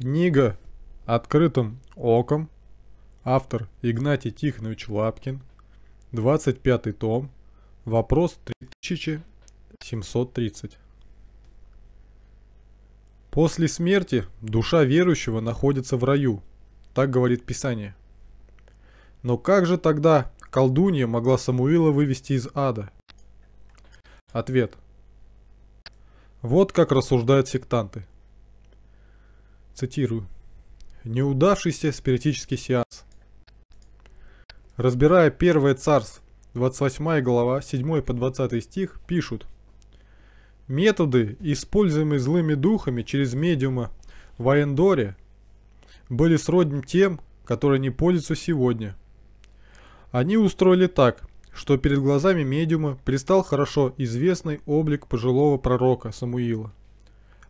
Книга «Открытым оком». Автор Игнатий Тихонович Лапкин. 25 том. Вопрос 3730. После смерти душа верующего находится в раю. Так говорит Писание. Но как же тогда колдунья могла Самуила вывести из ада? Ответ. Вот как рассуждают сектанты. Цитирую. Неудавшийся спиритический сеанс. Разбирая первое царств, 28 глава, 7 по 20 стих, пишут. Методы, используемые злыми духами через медиума в Аэндоре, были сродни тем, которые не пользуются сегодня. Они устроили так, что перед глазами медиума пристал хорошо известный облик пожилого пророка Самуила –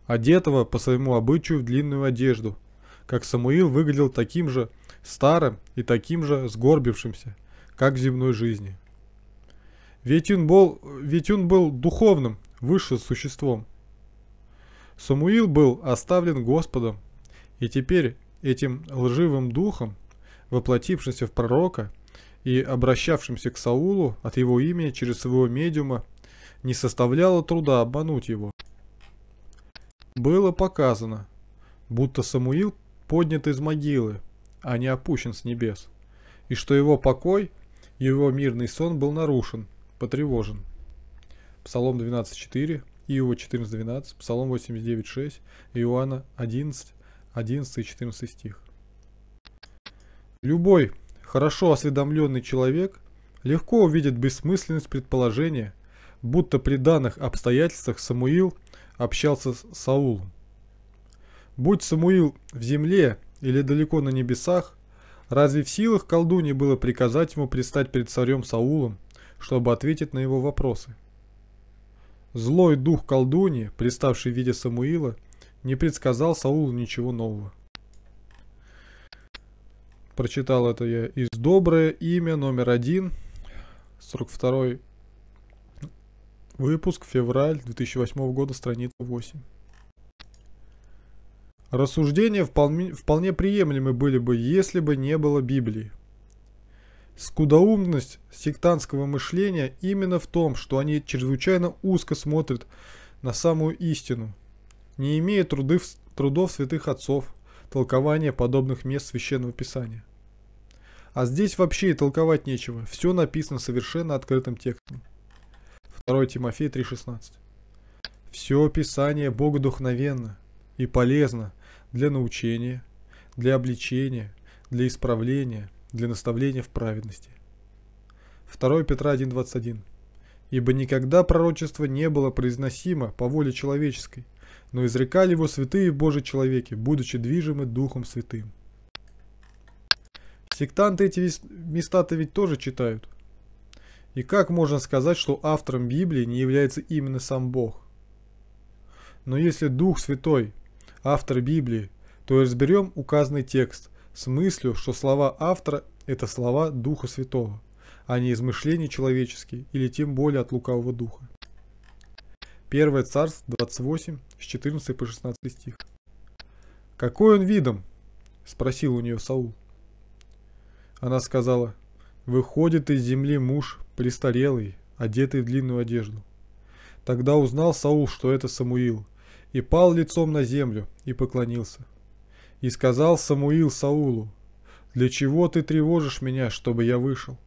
одетого по своему обычаю в длинную одежду, как Самуил выглядел таким же старым и таким же сгорбившимся, как в земной жизни. Ведь он был, ведь он был духовным, высшим существом. Самуил был оставлен Господом, и теперь этим лживым духом, воплотившимся в пророка и обращавшимся к Саулу от его имени через своего медиума, не составляло труда обмануть его. Было показано, будто Самуил поднят из могилы, а не опущен с небес, и что его покой, его мирный сон был нарушен, потревожен. Псалом 12.4, Иова 14.12, Псалом 89.6, Иоанна 11, 11 и 14 стих. Любой хорошо осведомленный человек легко увидит бессмысленность предположения, будто при данных обстоятельствах Самуил – общался с Саулом. Будь Самуил в земле или далеко на небесах, разве в силах колдуни было приказать ему пристать перед царем Саулом, чтобы ответить на его вопросы? Злой дух колдуни, приставший в виде Самуила, не предсказал Саулу ничего нового. Прочитал это я из «Доброе имя» номер один, 42 Выпуск февраль 2008 года, страница 8. Рассуждения вполне, вполне приемлемы были бы, если бы не было Библии. Скудоумность сектантского мышления именно в том, что они чрезвычайно узко смотрят на самую истину, не имея труды, трудов святых отцов, толкования подобных мест Священного Писания. А здесь вообще и толковать нечего, все написано совершенно открытым текстом. 2 Тимофея 3,16. Все Писание богодухновенно и полезно для научения, для обличения, для исправления, для наставления в праведности. 2 Петра 1,21. Ибо никогда пророчество не было произносимо по воле человеческой, но изрекали его святые Божьи человеки, будучи движимы Духом Святым. Сектанты эти места-то ведь тоже читают – и как можно сказать, что автором Библии не является именно сам Бог? Но если Дух Святой – автор Библии, то разберем указанный текст с мыслью, что слова автора – это слова Духа Святого, а не измышления человеческие или тем более от лукавого Духа. 1 Царств 28, с 14 по 16 стих. «Какой он видом?» – спросил у нее Саул. Она сказала, «Выходит из земли муж, престарелый, одетый в длинную одежду. Тогда узнал Саул, что это Самуил, и пал лицом на землю и поклонился. И сказал Самуил Саулу, «Для чего ты тревожишь меня, чтобы я вышел?»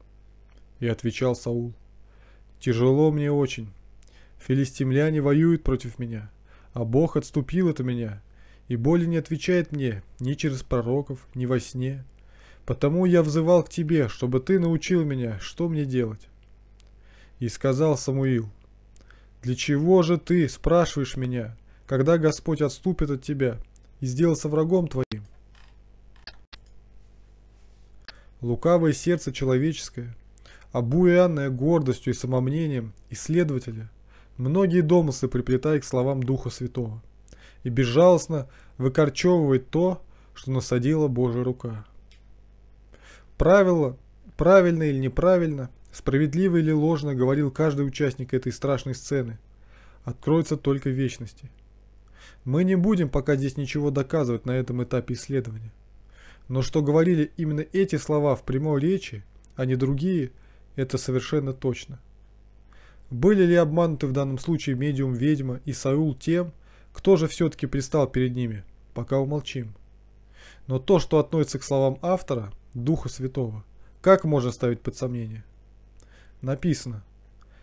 И отвечал Саул, «Тяжело мне очень. Филистимляне воюют против меня, а Бог отступил от меня, и более не отвечает мне ни через пророков, ни во сне. Потому я взывал к тебе, чтобы ты научил меня, что мне делать». И сказал Самуил, «Для чего же ты спрашиваешь меня, когда Господь отступит от тебя и сделался врагом твоим?» Лукавое сердце человеческое, обуянное гордостью и самомнением исследователя, многие домыслы приплетает к словам Духа Святого и безжалостно выкорчевывает то, что насадила Божья рука. Правило, правильно или неправильно – Справедливо или ложно говорил каждый участник этой страшной сцены. Откроется только вечности. Мы не будем пока здесь ничего доказывать на этом этапе исследования. Но что говорили именно эти слова в прямой речи, а не другие, это совершенно точно. Были ли обмануты в данном случае медиум-ведьма и Саул тем, кто же все-таки пристал перед ними, пока умолчим. Но то, что относится к словам автора, Духа Святого, как можно ставить под сомнение? написано?»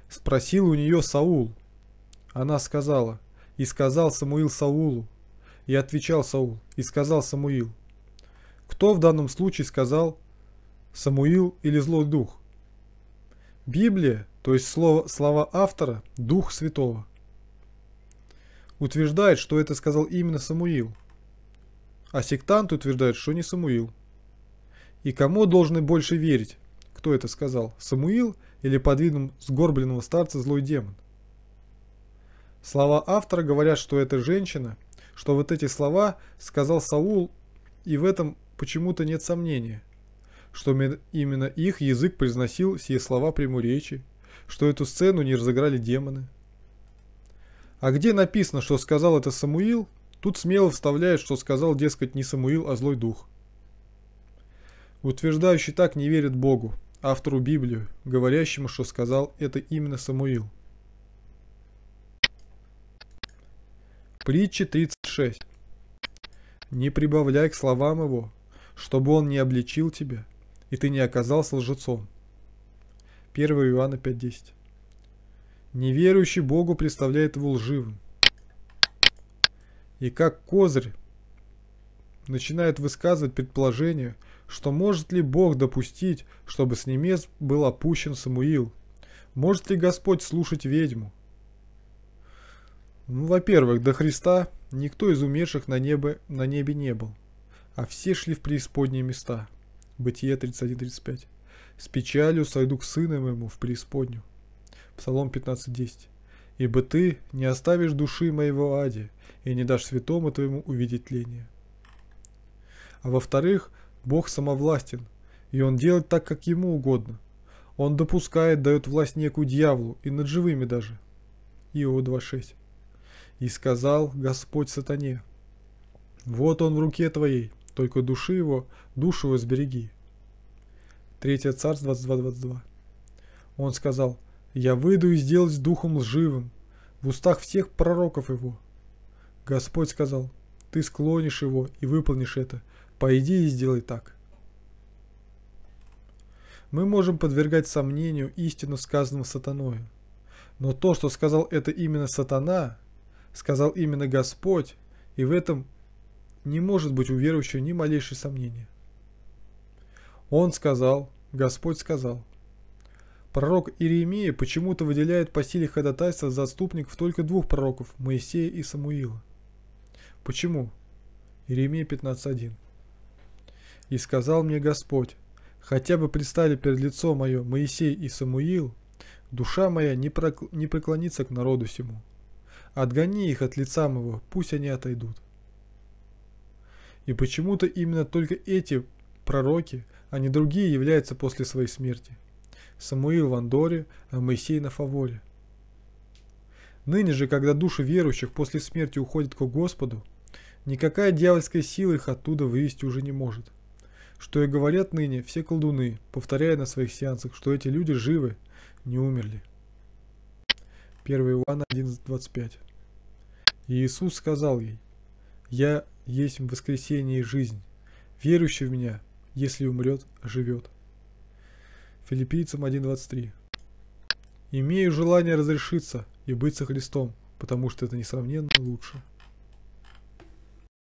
Спросил у нее Саул. Она сказала, «И сказал Самуил Саулу». И отвечал Саул, «И сказал Самуил». Кто в данном случае сказал Самуил или злой дух? Библия, то есть слово, слова автора, Дух Святого. Утверждает, что это сказал именно Самуил. А сектант утверждает, что не Самуил. И кому должны больше верить? Кто это сказал? Самуил или под видом сгорбленного старца злой демон? Слова автора говорят, что это женщина, что вот эти слова сказал Саул, и в этом почему-то нет сомнения, что именно их язык произносил все слова прямой речи, что эту сцену не разыграли демоны. А где написано, что сказал это Самуил, тут смело вставляют, что сказал, дескать, не Самуил, а злой дух. Утверждающий так не верит Богу, автору Библию, говорящему, что сказал это именно Самуил. Притча 36. «Не прибавляй к словам его, чтобы он не обличил тебя, и ты не оказался лжецом». 1 Иоанна 5.10. Неверующий Богу представляет его лживым. И как козырь начинает высказывать предположение – что может ли Бог допустить, чтобы с небес был опущен Самуил? Может ли Господь слушать ведьму? Ну, во-первых, до Христа никто из умерших на небе, на небе не был, а все шли в преисподние места. Бытие 31.35. «С печалью сойду к сыну моему в преисподнюю». Псалом 15.10. «Ибо ты не оставишь души моего аде, и не дашь святому твоему увидеть тление». А во-вторых, Бог самовластен, и он делает так, как ему угодно. Он допускает, дает власть некую дьяволу, и над живыми даже. Ио 2.6. «И сказал Господь сатане, вот он в руке твоей, только души его, душу его сбереги». 3 Царств 22.22. Он сказал, «Я выйду и сделаю с духом лживым, в устах всех пророков его». Господь сказал, «Ты склонишь его и выполнишь это, по идее, сделай так. Мы можем подвергать сомнению истину, сказанную сатаною. Но то, что сказал это именно сатана, сказал именно Господь, и в этом не может быть у верующего ни малейшего сомнения. Он сказал, Господь сказал. Пророк Иеремия почему-то выделяет по силе ходатайства заступников только двух пророков, Моисея и Самуила. Почему? Иеремия 15.1 и сказал мне Господь, хотя бы предстали перед лицо мое Моисей и Самуил, душа моя не, прокл... не преклонится к народу сему. Отгони их от лица моего, пусть они отойдут. И почему-то именно только эти пророки, а не другие являются после своей смерти. Самуил в Андоре, а Моисей на Фаворе. Ныне же, когда души верующих после смерти уходят к Господу, никакая дьявольская сила их оттуда вывести уже не может – что и говорят ныне все колдуны, повторяя на своих сеансах, что эти люди живы, не умерли. 1 Иоанна 11.25 Иисус сказал ей, «Я есть воскресение и жизнь, верующий в Меня, если умрет, живет». Филиппийцам 1.23 «Имею желание разрешиться и быть со Христом, потому что это несравненно лучше».